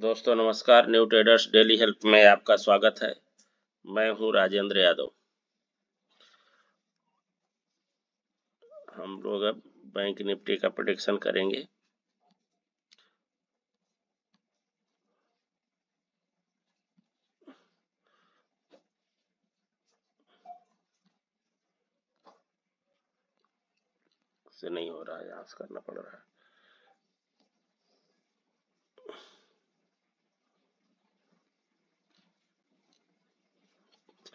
दोस्तों नमस्कार new traders daily help में आपका स्वागत है मैं हूं राजेंद्र यादव हम लोग अब बैंक निफ्टी का प्रोडिक्शन करेंगे से नहीं हो रहा है यहाँ से करना पड़ रहा है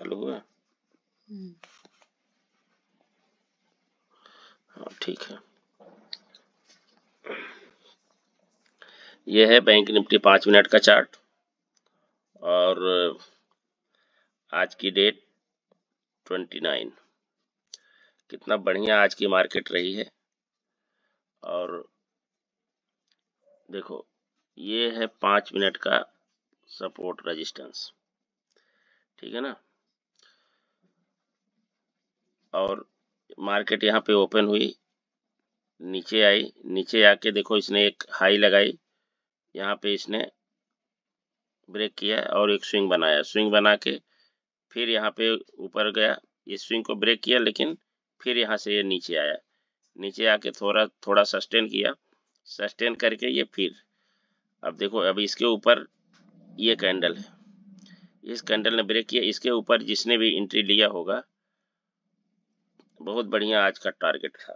चालू हुआ हम्म। हाँ ठीक है यह है बैंक निफ्टी पाँच मिनट का चार्ट और आज की डेट ट्वेंटी नाइन कितना बढ़िया आज की मार्केट रही है और देखो ये है पाँच मिनट का सपोर्ट रेजिस्टेंस ठीक है ना और मार्केट यहाँ पे ओपन हुई नीचे आई नीचे आके देखो इसने एक हाई लगाई यहाँ पे इसने ब्रेक किया और एक स्विंग बनाया स्विंग बना के फिर यहाँ पे ऊपर गया ये स्विंग को ब्रेक किया लेकिन फिर यहाँ से ये नीचे आया नीचे आके थोड़ा थोड़ा सस्टेन किया सस्टेन करके ये फिर अब देखो अब इसके ऊपर ये कैंडल है इस कैंडल ने ब्रेक किया इसके ऊपर जिसने भी एंट्री लिया होगा बहुत बढ़िया आज का टारगेट था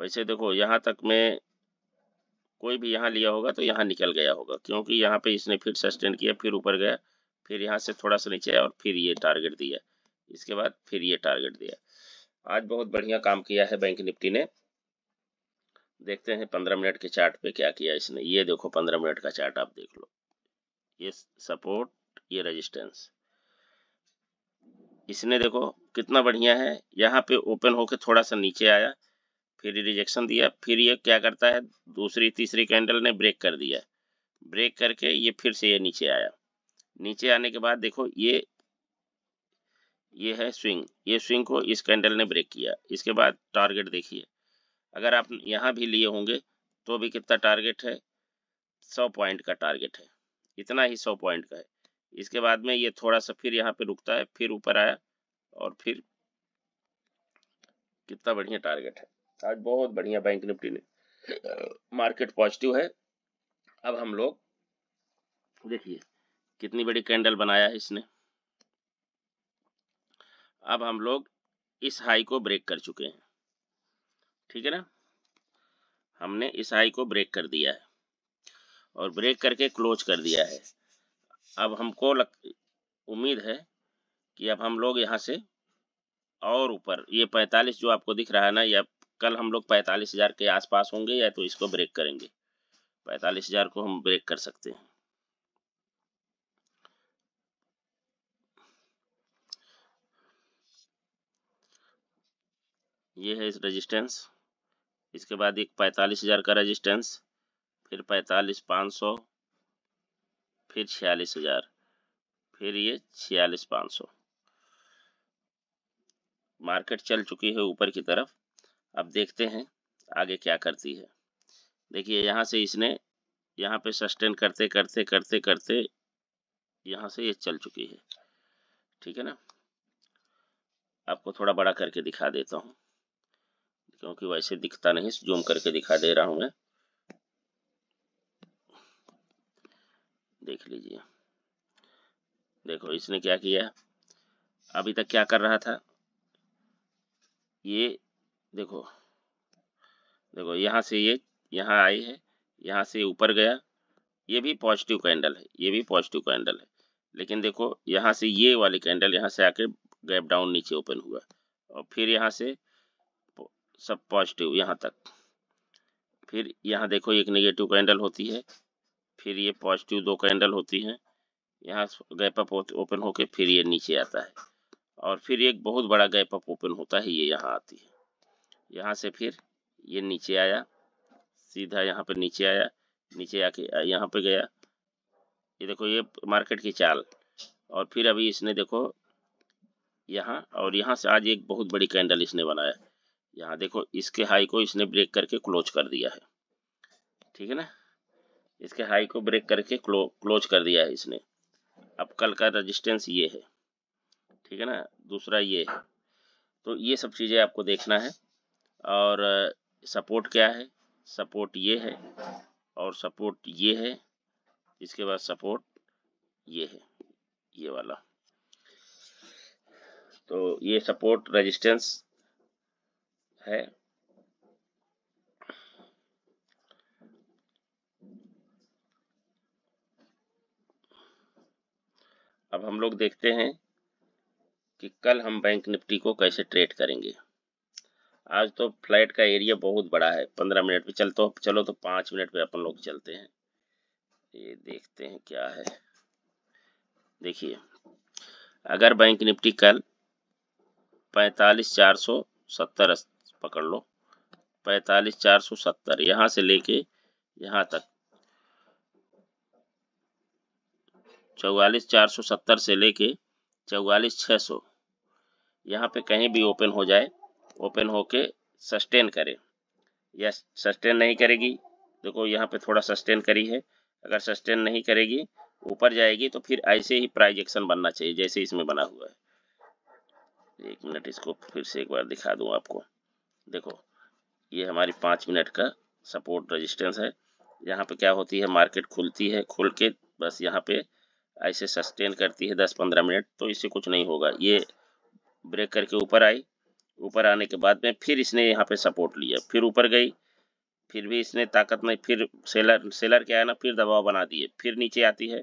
वैसे देखो यहाँ तक में कोई भी यहाँ लिया होगा तो यहाँ निकल गया होगा क्योंकि यहाँ पे इसने फिर सस्टेन किया फिर ऊपर गया फिर यहाँ से थोड़ा सा नीचे आया और फिर ये टारगेट दिया इसके बाद फिर ये टारगेट दिया आज बहुत बढ़िया काम किया है बैंक निफ्टी ने देखते हैं पंद्रह मिनट के चार्ट पे क्या किया इसने ये देखो पंद्रह मिनट का चार्ट आप देख लो ये सपोर्ट ये रेजिस्टेंस इसने देखो कितना बढ़िया है यहाँ पे ओपन होके थोड़ा सा नीचे आया फिर रिजेक्शन दिया फिर ये क्या करता है दूसरी तीसरी कैंडल ने ब्रेक कर दिया ब्रेक करके ये फिर से ये नीचे आया नीचे आने के बाद देखो ये ये है स्विंग ये स्विंग को इस कैंडल ने ब्रेक किया इसके बाद टारगेट देखिए अगर आप यहाँ भी लिए होंगे तो भी कितना टारगेट है सौ पॉइंट का टारगेट है इतना ही सौ पॉइंट का है इसके बाद में ये थोड़ा सा फिर यहाँ पे रुकता है फिर ऊपर आया और फिर कितना बढ़िया टारगेट है आज बहुत बढ़िया बैंक निफ्टी ने मार्केट पॉजिटिव है अब हम लोग देखिए कितनी बड़ी कैंडल बनाया है इसने अब हम लोग इस हाई को ब्रेक कर चुके हैं ठीक है ना हमने इस हाई को ब्रेक कर दिया है और ब्रेक करके क्लोज कर दिया है अब हमको लग, उम्मीद है कि अब हम लोग यहाँ से और ऊपर ये पैंतालीस जो आपको दिख रहा है ना ये कल हम लोग पैंतालीस हज़ार के आसपास होंगे या तो इसको ब्रेक करेंगे पैंतालीस हज़ार को हम ब्रेक कर सकते हैं ये है इस रेजिस्टेंस इसके बाद एक पैंतालीस हज़ार का रेजिस्टेंस फिर पैंतालीस पांच सौ फिर छियालीस हज़ार फिर ये छियालीस पाँच सौ मार्केट चल चुकी है ऊपर की तरफ अब देखते हैं आगे क्या करती है देखिए यहाँ से इसने यहाँ पे सस्टेन करते करते करते करते यहाँ से ये यह चल चुकी है ठीक है ना आपको थोड़ा बड़ा करके दिखा देता हूँ क्योंकि वैसे दिखता नहीं जूम करके दिखा दे रहा हूँ मैं देख लीजिए देखो इसने क्या किया अभी तक क्या कर रहा था ये देखो देखो यहाँ से ये यहाँ आई है यहाँ से ऊपर गया ये भी पॉजिटिव कैंडल है ये भी पॉजिटिव कैंडल है लेकिन देखो यहाँ से ये वाली कैंडल यहाँ से आके गैप डाउन नीचे ओपन हुआ और फिर यहाँ से सब पॉजिटिव यहाँ तक फिर यहाँ देखो एक नेगेटिव कैंडल होती है फिर ये पॉजिटिव दो कैंडल होती हैं यहाँ गैप अप ओपन होके फिर ये नीचे आता है और फिर एक बहुत बड़ा गैप अप ओपन होता है ये यहाँ आती है यहाँ से फिर ये नीचे आया सीधा यहाँ पर नीचे आया नीचे आके यहाँ पे गया ये देखो ये मार्केट की चाल और फिर अभी इसने देखो यहाँ और यहाँ से आज एक बहुत बड़ी कैंडल इसने बनाया यहाँ देखो इसके हाई को इसने ब्रेक करके क्लोज कर दिया है ठीक है ना इसके हाई को ब्रेक करके क्लो क्लोज कर दिया है इसने अब कल का रजिस्टेंस ये है ठीक है ना दूसरा ये है तो ये सब चीज़ें आपको देखना है और सपोर्ट क्या है सपोर्ट ये है और सपोर्ट ये है इसके बाद सपोर्ट ये है ये वाला तो ये सपोर्ट रेजिस्टेंस है अब हम लोग देखते हैं कि कल हम बैंक निफ्टी को कैसे ट्रेड करेंगे आज तो फ्लाइट का एरिया बहुत बड़ा है पंद्रह मिनट पे चल तो चलो तो पाँच मिनट पे अपन लोग चलते हैं ये देखते हैं क्या है देखिए अगर बैंक निफ्टी कल पैंतालीस चार सौ सत्तर पकड़ लो पैंतालीस चार सौ सत्तर यहाँ से लेके यहाँ तक चौवालीस चार सौ सत्तर से लेके चौवालीस छः सौ यहाँ पे कहीं भी ओपन हो जाए ओपन होके सस्टेन करे या सस्टेन नहीं करेगी देखो यहाँ पे थोड़ा सस्टेन करी है अगर सस्टेन नहीं करेगी ऊपर जाएगी तो फिर ऐसे ही प्राइजेक्शन बनना चाहिए जैसे इसमें बना हुआ है एक मिनट इसको फिर से एक बार दिखा दूँ आपको देखो ये हमारी पाँच मिनट का सपोर्ट रजिस्टेंस है यहाँ पे क्या होती है मार्केट खुलती है खुल के बस यहाँ पे ऐसे सस्टेन करती है दस पंद्रह मिनट तो इससे कुछ नहीं होगा ये ब्रेक करके ऊपर आई ऊपर आने के बाद में फिर इसने यहाँ पे सपोर्ट लिया फिर ऊपर गई फिर भी इसने ताकत नहीं फिर सेलर सेलर क्या है ना फिर दबाव बना दिए फिर नीचे आती है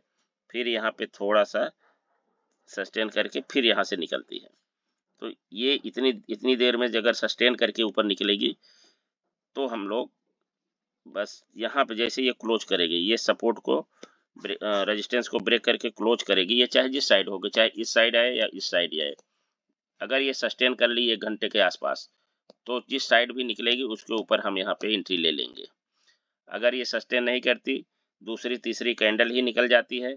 फिर यहाँ पे थोड़ा सा सस्टेन करके फिर यहाँ से निकलती है तो ये इतनी इतनी देर में अगर सस्टेन करके ऊपर निकलेगी तो हम लोग बस यहाँ पे जैसे ये क्लोज करेगी ये सपोर्ट को रेजिस्टेंस को ब्रेक करके क्लोज करेगी ये चाहे जिस साइड होगी चाहे इस साइड आए या इस साइड आए अगर ये सस्टेन कर ली एक घंटे के आसपास तो जिस साइड भी निकलेगी उसके ऊपर हम यहाँ पे एंट्री ले लेंगे अगर ये सस्टेन नहीं करती दूसरी तीसरी कैंडल ही निकल जाती है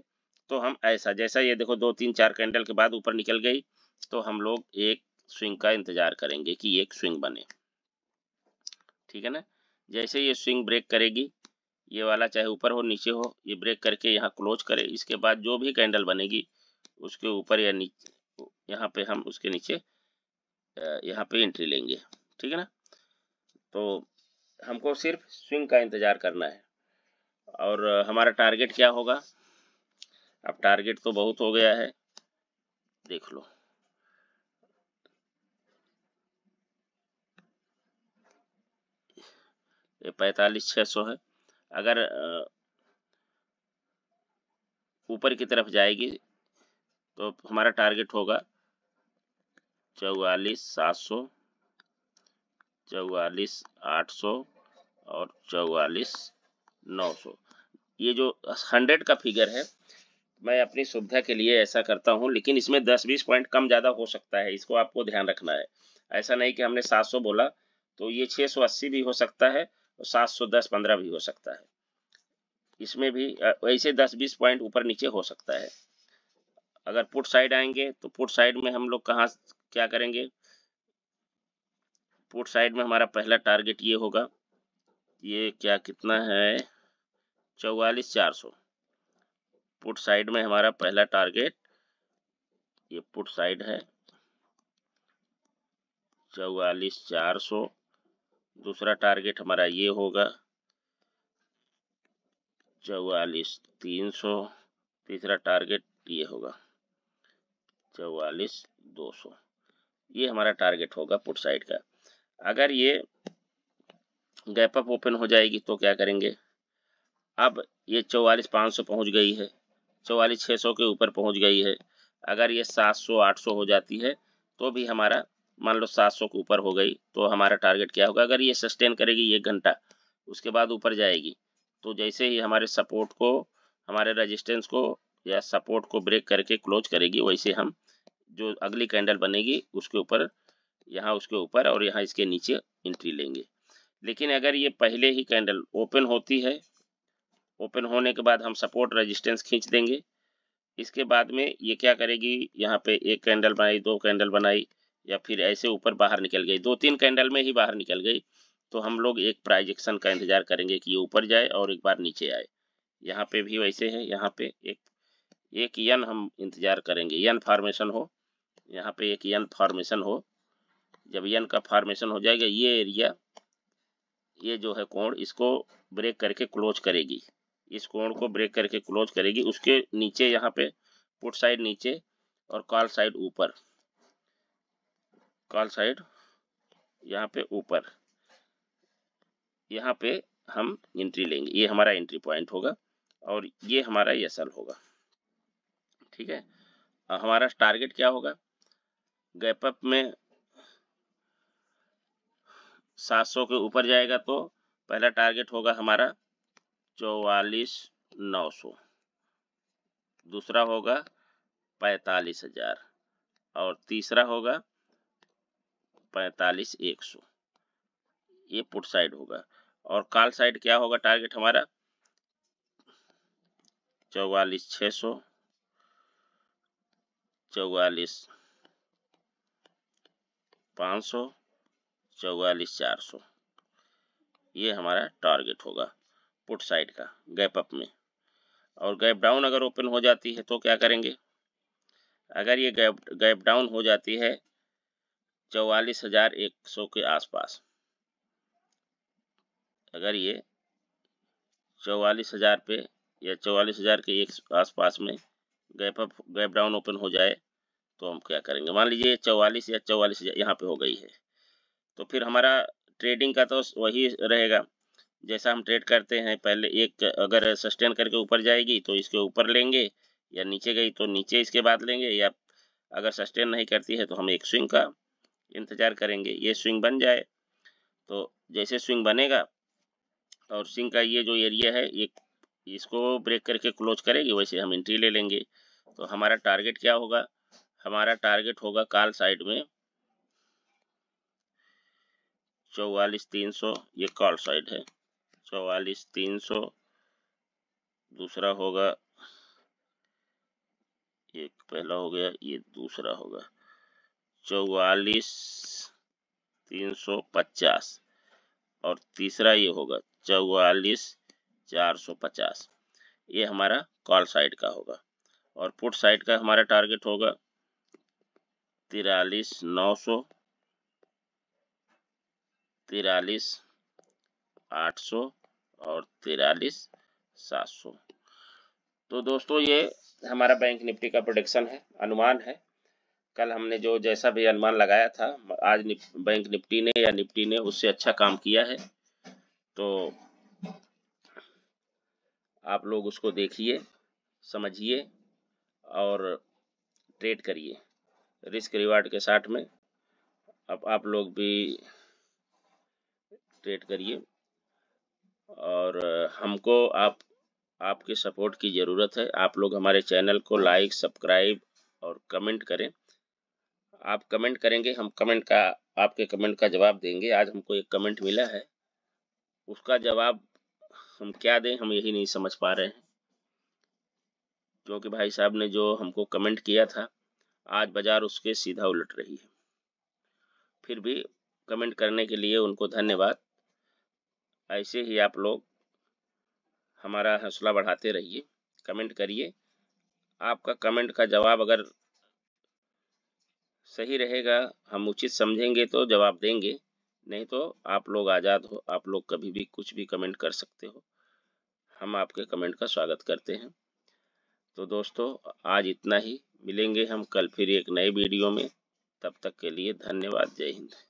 तो हम ऐसा जैसा ये देखो दो तीन चार कैंडल के बाद ऊपर निकल गई तो हम लोग एक स्विंग का इंतजार करेंगे कि एक स्विंग बने ठीक है ना जैसे ये स्विंग ब्रेक करेगी ये वाला चाहे ऊपर हो नीचे हो ये ब्रेक करके यहाँ क्लोज करे इसके बाद जो भी कैंडल बनेगी उसके ऊपर या नीचे यहाँ पे हम उसके नीचे यहाँ पे एंट्री लेंगे ठीक है ना तो हमको सिर्फ स्विंग का इंतज़ार करना है और हमारा टारगेट क्या होगा अब टारगेट तो बहुत हो गया है देख लो ये पैतालीस छह सौ है अगर ऊपर की तरफ जाएगी तो हमारा टारगेट होगा चौवालीस सात सौ चौवालीस आठ सौ और चौवालीस नौ सौ ये जो हंड्रेड का फिगर है मैं अपनी सुविधा के लिए ऐसा करता हूं लेकिन इसमें दस बीस पॉइंट कम ज़्यादा हो सकता है इसको आपको ध्यान रखना है ऐसा नहीं कि हमने सात सौ बोला तो ये छः सौ अस्सी भी हो सकता है सात सौ दस पंद्रह भी हो सकता है इसमें भी ऐसे दस बीस पॉइंट ऊपर नीचे हो सकता है अगर पुट साइड आएंगे तो पुट साइड में हम लोग कहाँ क्या करेंगे पुट साइड में हमारा पहला टारगेट ये होगा ये क्या कितना है चौवालीस चार सौ पुट साइड में हमारा पहला टारगेट ये पुट साइड है चौवालीस चार सौ दूसरा टारगेट हमारा ये होगा चौवालीस तीन सौ तीसरा टारगेट ये होगा चौवालीस दो सौ ये हमारा टारगेट होगा पुट साइड का अगर ये गैप अप ओपन हो जाएगी तो क्या करेंगे अब ये चौवालीस पाँच सौ पहुँच गई है चौवालीस छः सौ के ऊपर पहुँच गई है अगर ये सात सौ आठ सौ हो जाती है तो भी हमारा मान लो 700 के ऊपर हो गई तो हमारा टारगेट क्या होगा अगर ये सस्टेन करेगी एक घंटा उसके बाद ऊपर जाएगी तो जैसे ही हमारे सपोर्ट को हमारे रेजिस्टेंस को या सपोर्ट को ब्रेक करके क्लोज करेगी वैसे हम जो अगली कैंडल बनेगी उसके ऊपर यहाँ उसके ऊपर और यहाँ इसके नीचे एंट्री लेंगे लेकिन अगर ये पहले ही कैंडल ओपन होती है ओपन होने के बाद हम सपोर्ट रेजिस्टेंस खींच देंगे इसके बाद में ये क्या करेगी यहाँ पे एक कैंडल बनाई दो कैंडल बनाई या फिर ऐसे ऊपर बाहर निकल गई दो तीन कैंडल में ही बाहर निकल गई तो हम लोग एक प्राइजेक्शन का इंतजार करेंगे कि ये ऊपर जाए और एक बार नीचे आए यहाँ पे भी वैसे है यहाँ पे एक एक यन हम इंतजार करेंगे यन फार्मेशन हो यहाँ पे एक यन फार्मेशन हो जब यन का फार्मेशन हो जाएगा ये एरिया ये जो है कोण इसको ब्रेक करके क्लोज करेगी इस कोण को ब्रेक करके क्लोज करेगी उसके नीचे यहाँ पे पुट साइड नीचे और कॉल साइड ऊपर कॉल साइड यहाँ पे ऊपर यहाँ पे हम एंट्री लेंगे ये हमारा एंट्री पॉइंट होगा और ये हमारा एस होगा ठीक है हमारा टारगेट क्या होगा गैप अप में 700 के ऊपर जाएगा तो पहला टारगेट होगा हमारा चौवालीस नौ सौ दूसरा होगा पैतालीस हजार और तीसरा होगा पैंतालीस एक सौ ये पुट साइड होगा और कॉल साइड क्या होगा टारगेट हमारा चौवालीस छ सौ चौवालीस पाँच सौ चौवालीस चार सौ ये हमारा टारगेट होगा पुट साइड का गैप अप में और गैप डाउन अगर ओपन हो जाती है तो क्या करेंगे अगर ये गैप गैप डाउन हो जाती है चौवालीस हजार एक सौ के आसपास अगर ये चौवालीस हजार पे या चौवालीस हजार के एक आसपास में gap up gap down open हो जाए तो हम क्या करेंगे मान लीजिए चौवालीस या चौवालीस हजार यहाँ पे हो गई है तो फिर हमारा ट्रेडिंग का तो वही रहेगा जैसा हम ट्रेड करते हैं पहले एक अगर सस्टेन करके ऊपर जाएगी तो इसके ऊपर लेंगे या नीचे गई तो नीचे इसके बाद लेंगे या अगर सस्टेन नहीं करती है तो हम एक स्विंग का इंतज़ार करेंगे ये स्विंग बन जाए तो जैसे स्विंग बनेगा और स्विंग का ये जो एरिया है ये इसको ब्रेक करके क्लोज करेगी वैसे हम एंट्री ले लेंगे तो हमारा टारगेट क्या होगा हमारा टारगेट होगा काल साइड में चौवालीस तीन सौ ये कॉल साइड है चौवालीस तीन सौ दूसरा होगा एक पहला हो गया ये दूसरा होगा चौवालीस तीन सौ पचास और तीसरा ये होगा चौवालीस चार सौ पचास ये हमारा कॉल साइड का होगा और पुट साइड का हमारा टारगेट होगा तिरालीस नौ सौ तिरालीस आठ सौ और तिरालीस सात सौ तो दोस्तों ये हमारा बैंक निफ्टी का प्रोडक्शन है अनुमान है कल हमने जो जैसा भी अनुमान लगाया था आज निप, बैंक निफ्टी ने या निफ्टी ने उससे अच्छा काम किया है तो आप लोग उसको देखिए समझिए और ट्रेड करिए रिस्क रिवार्ड के साथ में अब आप लोग भी ट्रेड करिए और हमको आप आपके सपोर्ट की ज़रूरत है आप लोग हमारे चैनल को लाइक सब्सक्राइब और कमेंट करें आप कमेंट करेंगे हम कमेंट का आपके कमेंट का जवाब देंगे आज हमको एक कमेंट मिला है उसका जवाब हम क्या दें हम यही नहीं समझ पा रहे हैं क्योंकि भाई साहब ने जो हमको कमेंट किया था आज बाज़ार उसके सीधा उलट रही है फिर भी कमेंट करने के लिए उनको धन्यवाद ऐसे ही आप लोग हमारा हौसला बढ़ाते रहिए कमेंट करिए आपका कमेंट का जवाब अगर सही रहेगा हम उचित समझेंगे तो जवाब देंगे नहीं तो आप लोग आज़ाद हो आप लोग कभी भी कुछ भी कमेंट कर सकते हो हम आपके कमेंट का स्वागत करते हैं तो दोस्तों आज इतना ही मिलेंगे हम कल फिर एक नए वीडियो में तब तक के लिए धन्यवाद जय हिंद